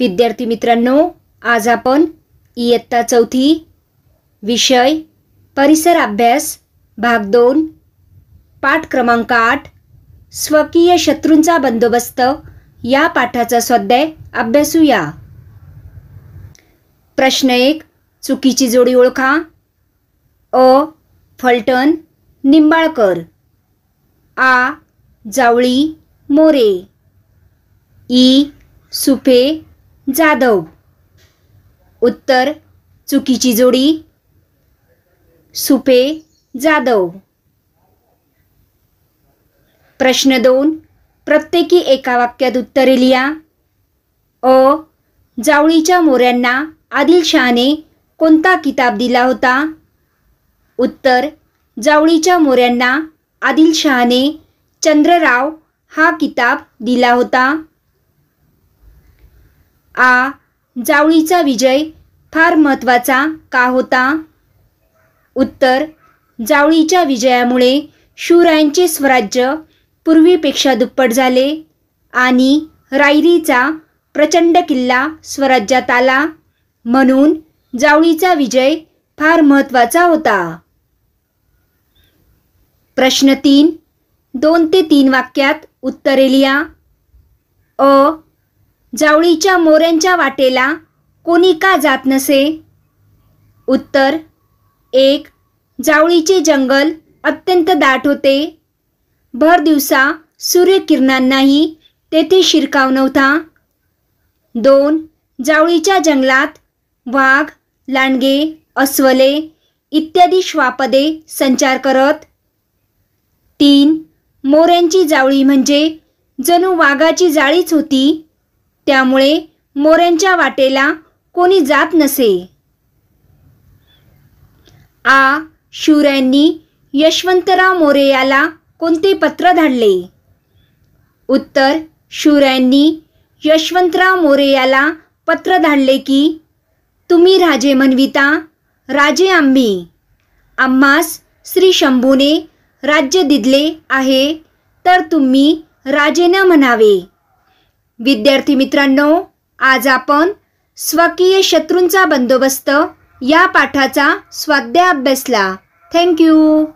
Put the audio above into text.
विद्यार्थी मित्रांनो आज आपण इयत्ता चौथी विषय परिसर अभ्यास भाग दोन पाठ क्रमांक आठ स्वकीय शत्रूंचा बंदोबस्त या पाठाचा स्वाध्याय अभ्यासूया प्रश्न एक चुकीची जोडी ओळखा अ फलटण निंबाळकर आ जावळी मोरे ई सुफे जाधव उत्तर चुकीची जोडी सुपे जाधव प्रश्न दोन प्रत्येकी एका वाक्यात उत्तरे लिहा अ जावळीच्या मोऱ्यांना आदिलशहाने कोणता किताब दिला होता उत्तर जावळीच्या मोऱ्यांना आदिलशहाने चंद्रराव हा किताब दिला होता आ जावळीचा विजय फार महत्त्वाचा का होता उत्तर जावळीच्या विजयामुळे शूरायांचे स्वराज्य पूर्वीपेक्षा दुप्पट झाले आणि रायरीचा प्रचंड किल्ला स्वराज्यात आला म्हणून जावळीचा विजय फार महत्त्वाचा होता प्रश्न तीन दोन ते तीन वाक्यात उत्तरे अ जावळीच्या मोऱ्यांच्या वाटेला कोणी का जात नसे उत्तर एक जावळीचे जंगल अत्यंत दाट होते भर दिवसा सूर्यकिरणांनाही तेथे शिरकाव नव्हता दोन जावळीच्या जंगलात वाघ लांडगे अस्वले इत्यादी श्वापदे संचार करत तीन मोऱ्यांची जावळी म्हणजे जणू वाघाची जाळीच होती त्यामुळे मोऱ्यांच्या वाटेला कोणी जात नसे आ शिवरायांनी यशवंतराव मोरे याला कोणते पत्र धाडले उत्तर शिवरायांनी यशवंतराव मोरे याला पत्र धाडले की तुम्ही राजे म्हणविता राजे आम्ही आम्हास श्री शंभूने राज्य दिदले आहे तर तुम्ही राजे न म्हणावे विद्यार्थी मित्रांनो आज आपण स्वकीय शत्रूंचा बंदोबस्त या पाठाचा स्वाध्याय अभ्यासला थँक्यू